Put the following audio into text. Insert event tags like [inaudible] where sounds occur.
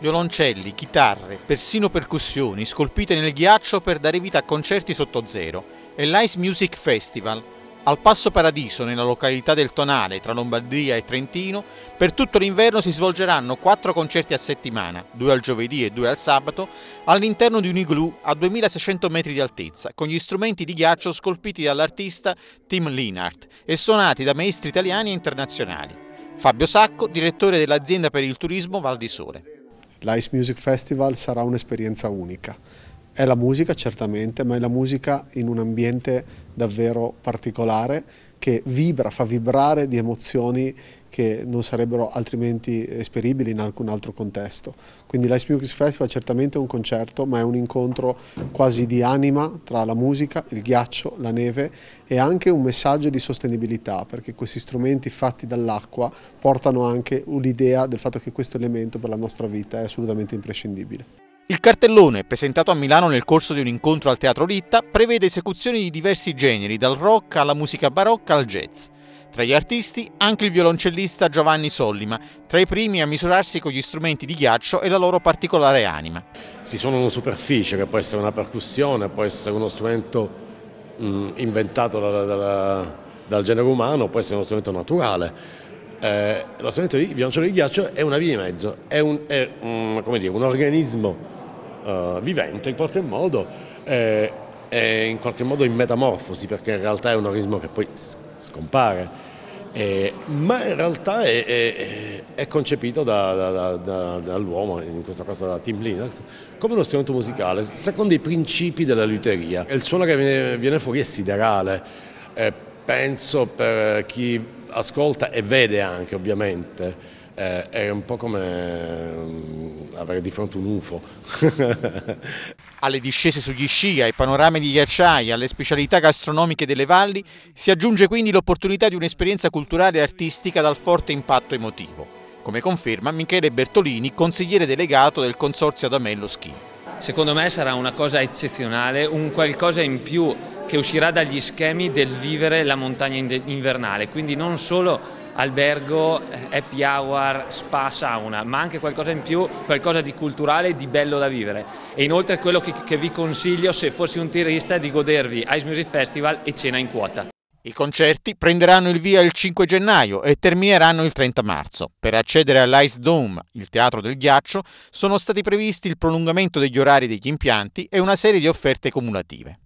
violoncelli, chitarre, persino percussioni scolpite nel ghiaccio per dare vita a concerti sotto zero e l'Ice Music Festival al Passo Paradiso nella località del Tonale tra Lombardia e Trentino, per tutto l'inverno si svolgeranno quattro concerti a settimana, due al giovedì e due al sabato, all'interno di un igloo a 2600 metri di altezza, con gli strumenti di ghiaccio scolpiti dall'artista Tim Linhart e suonati da maestri italiani e internazionali. Fabio Sacco, direttore dell'azienda per il turismo Val di Sole l'Ice Music Festival sarà un'esperienza unica. È la musica certamente, ma è la musica in un ambiente davvero particolare che vibra, fa vibrare di emozioni che non sarebbero altrimenti esperibili in alcun altro contesto. Quindi l'Ice Music Festival è certamente un concerto, ma è un incontro quasi di anima tra la musica, il ghiaccio, la neve e anche un messaggio di sostenibilità, perché questi strumenti fatti dall'acqua portano anche un'idea del fatto che questo elemento per la nostra vita è assolutamente imprescindibile. Il cartellone, presentato a Milano nel corso di un incontro al Teatro Litta, prevede esecuzioni di diversi generi, dal rock alla musica barocca al jazz. Tra gli artisti anche il violoncellista Giovanni Sollima, tra i primi a misurarsi con gli strumenti di ghiaccio e la loro particolare anima. Si suona una superficie che può essere una percussione, può essere uno strumento mh, mm, inventato dalla, dalla, dal genere umano, può essere uno strumento naturale. Eh, lo strumento di violoncello di ghiaccio è una via di mezzo, è un, è, mh, dire, un organismo uh, vivente in qualche modo eh, è in qualche modo in metamorfosi perché in realtà è un organismo che poi scompare. Eh, ma in realtà è, è, è concepito da, da, da, dall'uomo, in questa cosa da Tim Linert, come uno strumento musicale, secondo i principi della liuteria. Il suono che viene, viene fuori è siderale, eh, penso per eh, chi ascolta e vede anche ovviamente, eh, è un po' come mm, avere di fronte un UFO. [laughs] Alle discese sugli sci, ai panorami di ghiacciai, alle specialità gastronomiche delle valli, si aggiunge quindi l'opportunità di un'esperienza culturale e artistica dal forte impatto emotivo, come conferma Michele Bertolini, consigliere delegato del Consorzio Adamello Schini secondo me sarà una cosa eccezionale, un qualcosa in più che uscirà dagli schemi del vivere la montagna invernale, quindi non solo albergo, eh, happy hour, spa, sauna, ma anche qualcosa in più, qualcosa di culturale di bello da vivere. E inoltre quello che, che vi consiglio se fossi un tirista è di godervi Ice Music Festival e cena in quota. I concerti prenderanno il via il 5 gennaio e termineranno il 30 marzo. Per accedere all'Ice Dome, il teatro del ghiaccio, sono stati previsti il prolungamento degli orari degli impianti e una serie di offerte cumulative.